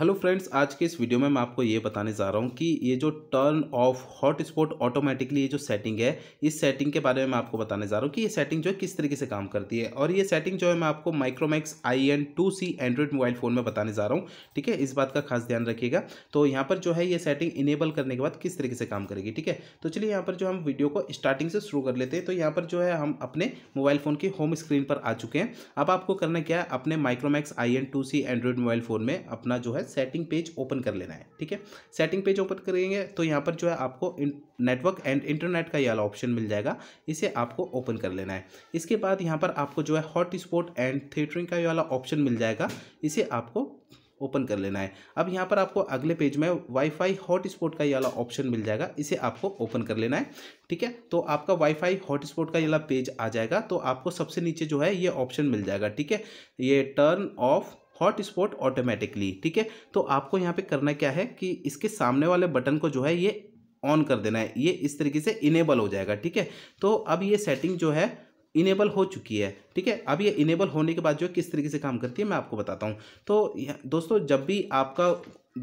hello friends आज के इस वीडियो में मैं आपको ये बताने जा रहा हूँ कि ये जो टर्न ऑफ हॉटस्पॉट ऑटोमेटिकली ये जो सेटिंग है इस सेटिंग के बारे में मैं आपको बताने जा रहा हूँ कि ये सेटिंग जो है किस तरीके से काम करती है और ये सेटिंग जो है मैं आपको Micromax I N two C android mobile phone में बताने जा रहा हूँ ठीक है इस बात का खास ध्यान रखिएगा तो यहाँ पर जो है ये सेटिंग इनेबल करने के बाद किस तरीके से काम करेगी ठीक है तो चलिए यहाँ पर जो हम वीडियो को स्टार्टिंग से शुरू कर लेते हैं तो यहाँ पर जो है हम अपने मोबाइल फ़ोन की होम स्क्रीन पर आ चुके हैं अब आपको करना क्या है अपने Micromax I N two C android mobile phone में अपना जो है सेटिंग पेज ओपन कर लेना है ठीक है सेटिंग पेज ओपन करेंगे तो यहाँ पर जो है आपको नेटवर्क एंड इंटरनेट का ये वाला ऑप्शन मिल जाएगा इसे आपको ओपन कर लेना है इसके बाद यहाँ पर आपको जो है हॉट स्पॉट एंड थिएटरिंग का ये वाला ऑप्शन मिल जाएगा इसे आपको ओपन कर लेना है अब यहाँ पर आपको अगले पेज में वाईफाई हॉटस्पॉट का ये वाला ऑप्शन मिल जाएगा इसे आपको ओपन कर लेना है ठीक है तो आपका वाईफाई हॉटस्पॉट का ये वाला पेज आ जाएगा तो आपको सबसे नीचे जो है ये ऑप्शन मिल जाएगा ठीक है ये turn off hotspot automatically ठीक है तो आपको यहाँ पे करना क्या है कि इसके सामने वाले बटन को जो है ये ऑन कर देना है ये इस तरीके से इनेबल हो जाएगा ठीक है तो अब ये सेटिंग जो है इनेबल हो चुकी है ठीक है अब ये इनेबल होने के बाद जो है किस तरीके से काम करती है मैं आपको बताता हूँ तो दोस्तों जब भी आपका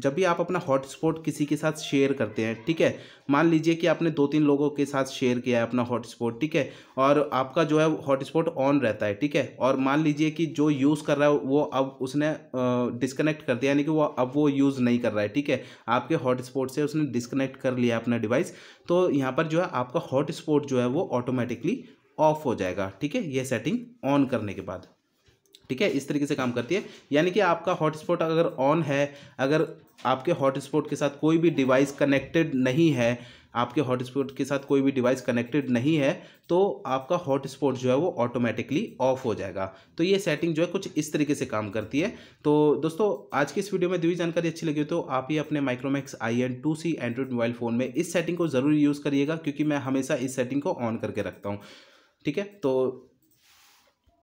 जब भी आप अपना हॉटस्पॉट किसी के साथ शेयर करते हैं ठीक है मान लीजिए कि आपने दो तीन लोगों के साथ शेयर किया है अपना हॉटस्पॉट ठीक है और आपका जो है हॉटस्पॉट ऑन रहता है ठीक है और मान लीजिए कि जो यूज़ कर रहा है वो अब उसने डिस्कनेक्ट कर दिया यानी कि वो अब वो यूज़ नहीं कर रहा है ठीक है आपके हॉटस्पॉट से उसने डिस्कनेक्ट कर लिया अपना डिवाइस तो यहाँ पर जो है आपका हॉटस्पॉट जो है वो ऑटोमेटिकली ऑफ हो जाएगा ठीक है ये सेटिंग ऑन करने के बाद ठीक है इस तरीके से काम करती है यानी कि आपका हॉटस्पॉट अगर ऑन है अगर आपके हॉटस्पॉट के साथ कोई भी डिवाइस कनेक्टेड नहीं है आपके हॉटस्पॉट के साथ कोई भी डिवाइस कनेक्टेड नहीं है तो आपका हॉटस्पॉट जो है वो ऑटोमेटिकली ऑफ हो जाएगा तो ये सेटिंग जो है कुछ इस तरीके से काम करती है तो दोस्तों आज की इस वीडियो में दी जानकारी अच्छी लगी हो तो आप ही अपने Micromax I N two C android mobile phone में इस सेटिंग को ज़रूर यूज़ करिएगा क्योंकि मैं हमेशा इस सेटिंग को ऑन करके रखता हूँ ठीक है तो